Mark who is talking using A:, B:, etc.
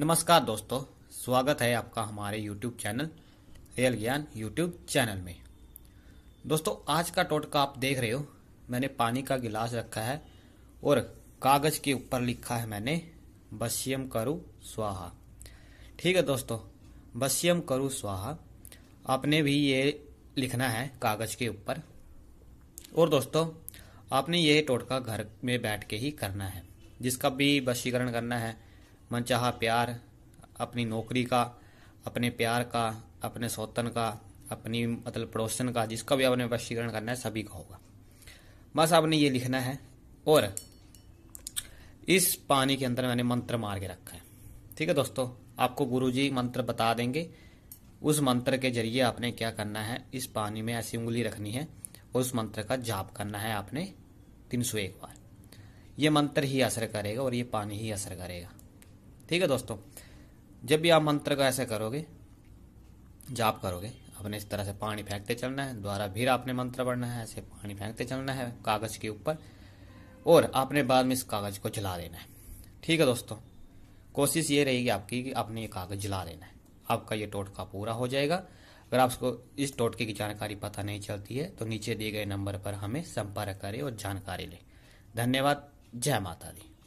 A: नमस्कार दोस्तों स्वागत है आपका हमारे YouTube channel real Gyan YouTube channel में दोस्तों आज का टोटका आप देख रहे हो मैंने पानी का गिलास रखा है और कागज के ऊपर लिखा है मैंने बस्यम करु स्वाहा ठीक है दोस्तों बस्यम करु स्वाहा आपने भी ये लिखना है कागज के ऊपर और दोस्तों आपने ये टोटका घर में बैठ के ही करना है जिसका भी वशीकरण करना है मनचाहा प्यार अपनी नौकरी का अपने प्यार का अपने सौतन का अपनी मतलब पड़ोसन का जिसका भी आपने वशीकरण करना है सभी का होगा बस आपने ये लिखना है और इस पानी के अंदर मैंने मंत्र मार के रखा है ठीक है दोस्तों आपको गुरुजी मंत्र बता देंगे उस मंत्र के जरिए आपने क्या करना है इस पानी में ऐसी उंगली रखनी है और उस मंत्र का जाप करना है आपने तीन सौ एक बार ये मंत्र ही असर करेगा और ये पानी ही असर करेगा ठीक है दोस्तों जब भी आप मंत्र को ऐसे करोगे जाप करोगे अपने इस तरह से पानी फेंकते चलना है द्वारा फिर आपने मंत्र पढ़ना है ऐसे पानी फेंकते चलना है कागज के ऊपर और आपने बाद में इस कागज को जला देना है ठीक है दोस्तों कोशिश ये रहेगी आपकी कि आपने ये कागज जला देना है आपका ये टोटका पूरा हो जाएगा अगर आपको इस टोटके की जानकारी पता नहीं चलती है तो नीचे दिए गए नंबर पर हमें संपर्क करें और जानकारी लें धन्यवाद जय माता दी